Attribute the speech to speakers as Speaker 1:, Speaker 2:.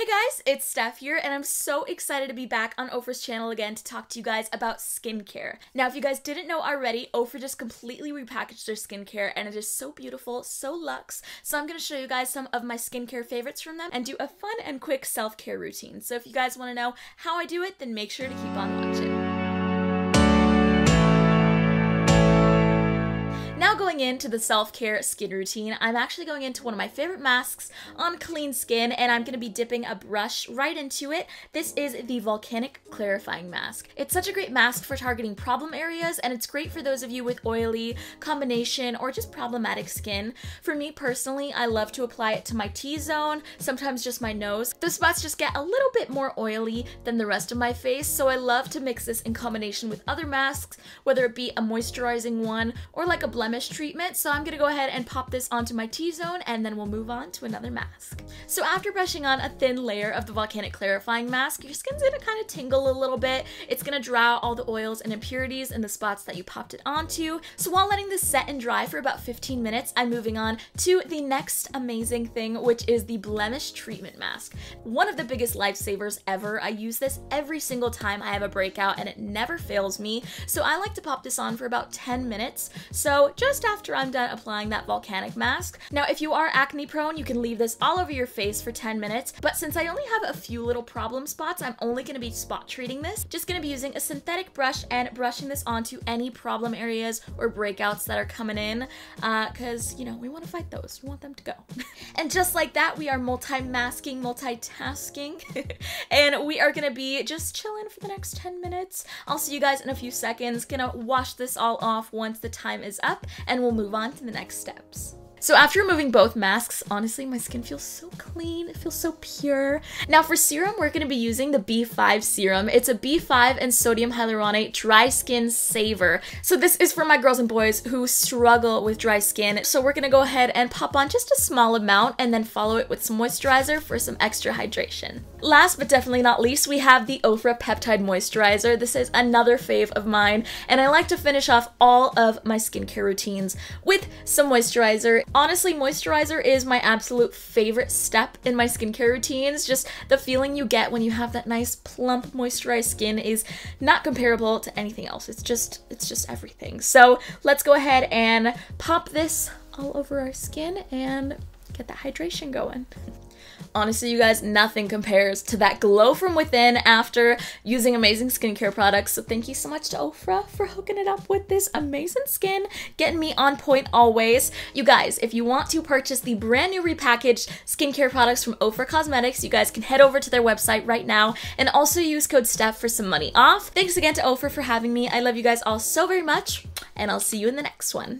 Speaker 1: Hey guys, it's Steph here, and I'm so excited to be back on Ophra's channel again to talk to you guys about skincare. Now, if you guys didn't know already, Ophra just completely repackaged their skincare, and it is so beautiful, so luxe. So I'm going to show you guys some of my skincare favorites from them and do a fun and quick self-care routine. So if you guys want to know how I do it, then make sure to keep on watching. Now going into the self-care skin routine, I'm actually going into one of my favorite masks on clean skin and I'm going to be dipping a brush right into it. This is the Volcanic Clarifying Mask. It's such a great mask for targeting problem areas and it's great for those of you with oily, combination, or just problematic skin. For me personally, I love to apply it to my T-zone, sometimes just my nose. Those spots just get a little bit more oily than the rest of my face, so I love to mix this in combination with other masks, whether it be a moisturizing one or like a blend blemish treatment. So I'm gonna go ahead and pop this onto my T-zone and then we'll move on to another mask. So after brushing on a thin layer of the Volcanic Clarifying Mask, your skin's gonna kind of tingle a little bit. It's gonna draw out all the oils and impurities in the spots that you popped it onto. So while letting this set and dry for about 15 minutes, I'm moving on to the next amazing thing, which is the blemish treatment mask. One of the biggest lifesavers ever. I use this every single time I have a breakout and it never fails me. So I like to pop this on for about 10 minutes. So just after I'm done applying that volcanic mask. Now, if you are acne prone, you can leave this all over your face for 10 minutes, but since I only have a few little problem spots, I'm only gonna be spot treating this. Just gonna be using a synthetic brush and brushing this onto any problem areas or breakouts that are coming in, uh, cause, you know, we wanna fight those. We want them to go. and just like that, we are multi-masking, multitasking, and we are gonna be just chilling for the next 10 minutes. I'll see you guys in a few seconds. Gonna wash this all off once the time is up, and we'll move on to the next steps. So after removing both masks, honestly, my skin feels so clean. It feels so pure. Now for serum, we're going to be using the B5 serum. It's a B5 and sodium hyaluronate dry skin saver. So this is for my girls and boys who struggle with dry skin. So we're going to go ahead and pop on just a small amount and then follow it with some moisturizer for some extra hydration. Last but definitely not least, we have the Ofra Peptide Moisturizer. This is another fave of mine, and I like to finish off all of my skincare routines with some moisturizer. Honestly, moisturizer is my absolute favorite step in my skincare routines. Just the feeling you get when you have that nice plump moisturized skin is not comparable to anything else. It's just, it's just everything. So let's go ahead and pop this all over our skin and get that hydration going. Honestly, you guys, nothing compares to that glow from within after using amazing skincare products. So thank you so much to Ofra for hooking it up with this amazing skin, getting me on point always. You guys, if you want to purchase the brand new repackaged skincare products from Ofra Cosmetics, you guys can head over to their website right now and also use code Steph for some money off. Thanks again to Ofra for having me. I love you guys all so very much, and I'll see you in the next one.